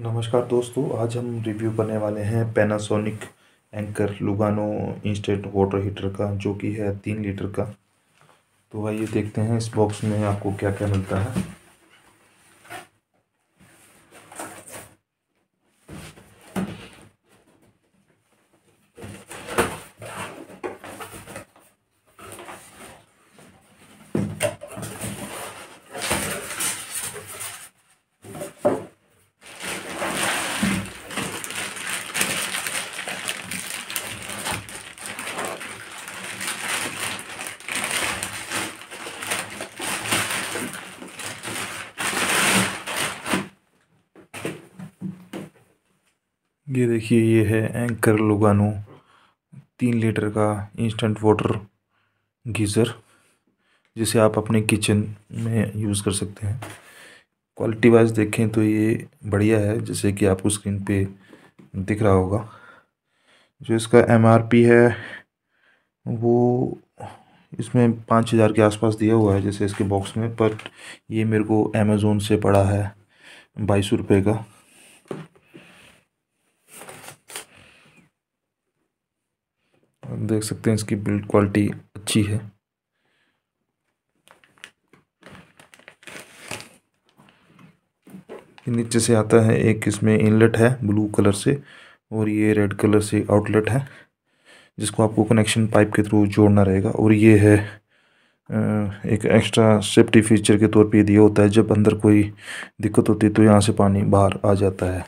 नमस्कार दोस्तों आज हम रिव्यू करने वाले हैं Panasonic Anchor Lugano instant water heater का जो कि है तीन लीटर का तो आइए देखते हैं इस बॉक्स में आपको क्या क्या मिलता है ये देखिए ये है एंकर लुगानो तीन लीटर का इंस्टेंट वाटर गीज़र जिसे आप अपने किचन में यूज़ कर सकते हैं क्वालिटी वाइज देखें तो ये बढ़िया है जैसे कि आपको स्क्रीन पे दिख रहा होगा जो इसका एमआरपी है वो इसमें पाँच हज़ार के आसपास दिया हुआ है जैसे इसके बॉक्स में बट ये मेरे को अमेज़ोन से पड़ा है बाईस रुपये का देख सकते हैं इसकी बिल्ड क्वालिटी अच्छी है नीचे से आता है एक इसमें इनलेट है ब्लू कलर से और ये रेड कलर से आउटलेट है जिसको आपको कनेक्शन पाइप के थ्रू जोड़ना रहेगा और ये है एक एक्स्ट्रा सेफ्टी फीचर के तौर पे दिया होता है जब अंदर कोई दिक्कत होती है तो यहाँ से पानी बाहर आ जाता है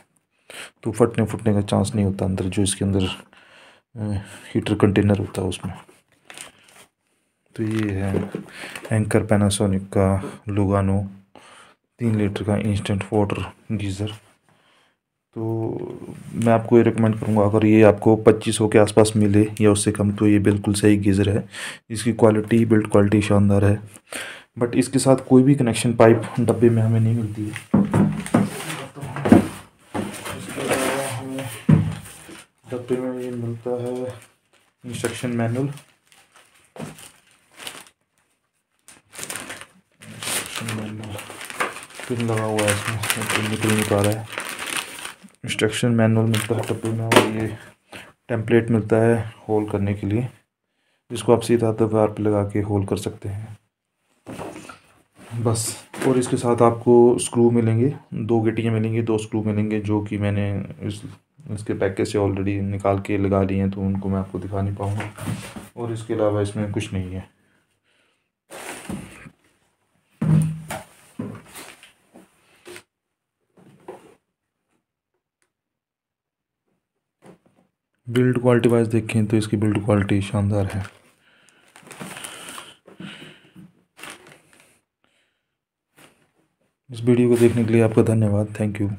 तो फटने फुटने का चांस नहीं होता अंदर जो इसके अंदर हीटर कंटेनर होता है उसमें तो ये है एंकर पैनासोनिक का लुगानो तीन लीटर का इंस्टेंट वाटर गीज़र तो मैं आपको ये रिकमेंड करूँगा अगर ये आपको 2500 के आसपास मिले या उससे कम तो ये बिल्कुल सही गीज़र है इसकी क्वालिटी बिल्ड क्वालिटी शानदार है बट इसके साथ कोई भी कनेक्शन पाइप डब्बे में हमें नहीं मिलती है डब्बे में ये मिलता है इंस्ट्रक्शन मैनुअल पिन लगा हुआ है इसमें पिन निकल नहीं पा रहा है इंस्ट्रक्शन मैनुअल मिलता है डब्बे में और ये टेम्पलेट मिलता है होल करने के लिए जिसको आप सीधा दबार पर लगा के होल कर सकते हैं बस और इसके साथ आपको स्क्रू मिलेंगे दो गिटियाँ मिलेंगी दो स्क्रू मिलेंगे जो कि मैंने इस इसके पैकेज से ऑलरेडी निकाल के लगा लिए हैं तो उनको मैं आपको दिखा नहीं पाऊँगा और इसके अलावा इसमें कुछ नहीं है बिल्ड क्वालिटी वाइज देखें तो इसकी बिल्ड क्वालिटी शानदार है इस वीडियो को देखने के लिए आपका धन्यवाद थैंक यू